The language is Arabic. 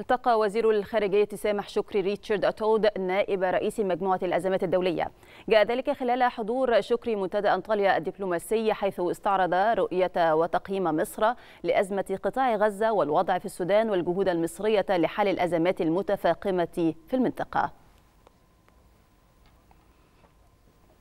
التقى وزير الخارجية سامح شكري ريتشارد أتود نائب رئيس مجموعة الأزمات الدولية جاء ذلك خلال حضور شكري منتدى أنطاليا الدبلوماسي حيث استعرض رؤية وتقييم مصر لأزمة قطاع غزة والوضع في السودان والجهود المصرية لحل الأزمات المتفاقمة في المنطقة